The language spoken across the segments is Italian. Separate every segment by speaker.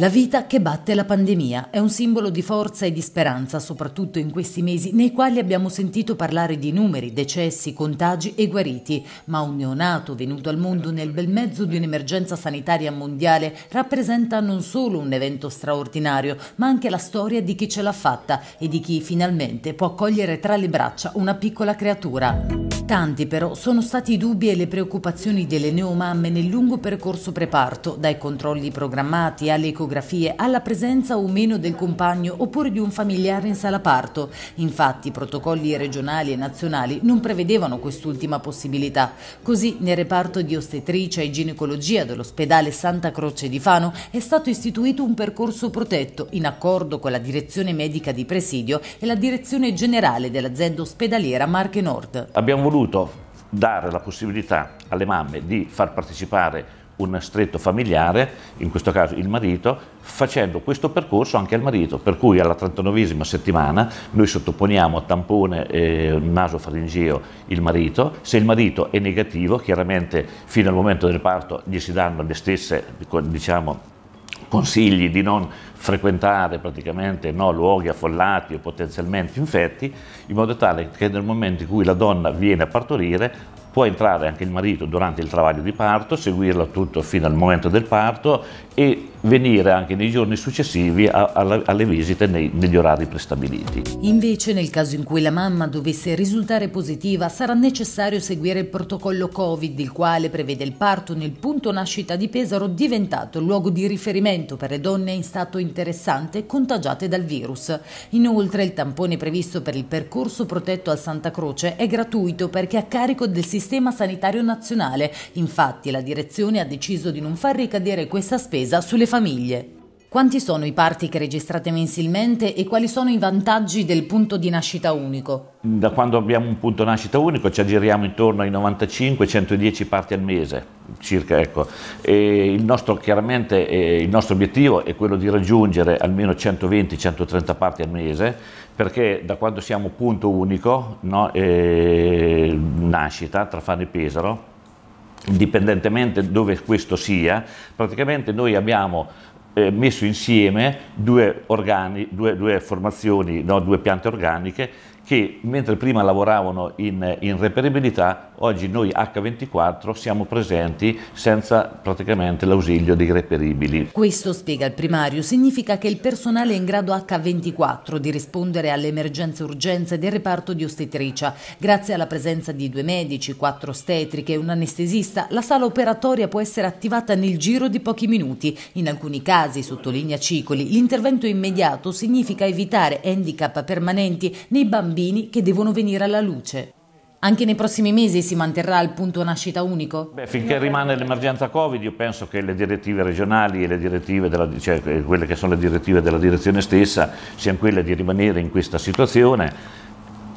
Speaker 1: La vita che batte la pandemia è un simbolo di forza e di speranza, soprattutto in questi mesi nei quali abbiamo sentito parlare di numeri, decessi, contagi e guariti, ma un neonato venuto al mondo nel bel mezzo di un'emergenza sanitaria mondiale rappresenta non solo un evento straordinario, ma anche la storia di chi ce l'ha fatta e di chi finalmente può accogliere tra le braccia una piccola creatura. Tanti però sono stati i dubbi e le preoccupazioni delle neomamme nel lungo percorso preparto, dai controlli programmati alle ecografie alla presenza o meno del compagno oppure di un familiare in sala parto. Infatti i protocolli regionali e nazionali non prevedevano quest'ultima possibilità. Così nel reparto di ostetricia e ginecologia dell'ospedale Santa Croce di Fano è stato istituito un percorso protetto in accordo con la direzione medica di presidio e la direzione generale dell'azienda ospedaliera Marche Nord.
Speaker 2: Abbiamo voluto voluto dare la possibilità alle mamme di far partecipare un stretto familiare, in questo caso il marito, facendo questo percorso anche al marito, per cui alla 39esima settimana noi sottoponiamo a tampone eh, nasofaringeo il marito, se il marito è negativo, chiaramente fino al momento del parto gli si danno le stesse, diciamo, consigli di non frequentare praticamente no, luoghi affollati o potenzialmente infetti, in modo tale che nel momento in cui la donna viene a partorire può entrare anche il marito durante il travaglio di parto, seguirlo tutto fino al momento del parto e venire anche nei giorni successivi a, a, alle visite nei, negli orari prestabiliti.
Speaker 1: Invece nel caso in cui la mamma dovesse risultare positiva sarà necessario seguire il protocollo Covid, il quale prevede il parto nel punto nascita di Pesaro diventato luogo di riferimento per le donne in stato interessante contagiate dal virus. Inoltre il tampone previsto per il percorso protetto al Santa Croce è gratuito perché a carico del Sistema Sanitario Nazionale. Infatti la direzione ha deciso di non far ricadere questa spesa sulle famiglie. Quanti sono i parti che registrate mensilmente e quali sono i vantaggi del punto di nascita unico?
Speaker 2: Da quando abbiamo un punto nascita unico ci aggiriamo intorno ai 95-110 parti al mese, circa. Ecco. il nostro, chiaramente eh, il nostro obiettivo è quello di raggiungere almeno 120-130 parti al mese, perché da quando siamo punto unico, no, eh, nascita, tra Fano e Pesaro, indipendentemente dove questo sia, praticamente noi abbiamo eh, messo insieme due, organi, due, due formazioni, no, due piante organiche che mentre prima lavoravano in, in reperibilità oggi noi H24 siamo presenti senza praticamente l'ausilio dei reperibili.
Speaker 1: Questo spiega il primario, significa che il personale è in grado H24 di rispondere alle emergenze urgenze del reparto di ostetricia. Grazie alla presenza di due medici, quattro ostetriche e un anestesista, la sala operatoria può essere attivata nel giro di pochi minuti. In alcuni casi, sottolinea Cicoli, l'intervento immediato significa evitare handicap permanenti nei bambini che devono venire alla luce. Anche nei prossimi mesi si manterrà il punto nascita unico? Beh, finché
Speaker 2: rimane l'emergenza Covid io penso che le direttive regionali e le direttive della, cioè, eh, quelle che sono le direttive della direzione stessa siano quelle di rimanere in questa situazione.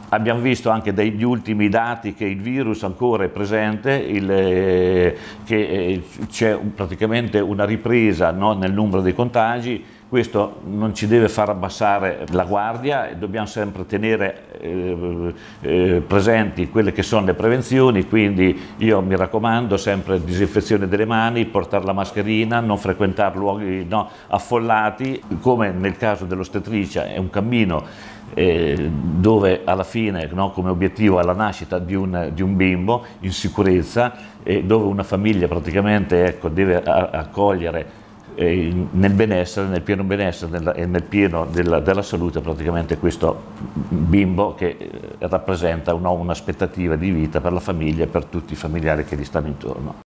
Speaker 2: Abbiamo visto anche dagli ultimi dati che il virus ancora è presente, il, eh, che eh, c'è praticamente una ripresa no, nel numero dei contagi questo non ci deve far abbassare la guardia e dobbiamo sempre tenere eh, eh, presenti quelle che sono le prevenzioni, quindi io mi raccomando sempre disinfezione delle mani, portare la mascherina, non frequentare luoghi no, affollati, come nel caso dell'ostetricia è un cammino eh, dove alla fine no, come obiettivo è la nascita di un, di un bimbo in sicurezza e dove una famiglia praticamente ecco, deve accogliere nel benessere, nel pieno benessere e nel pieno della, della, salute praticamente questo bimbo che eh, rappresenta un'aspettativa di vita per la famiglia e per tutti i familiari che gli stanno intorno.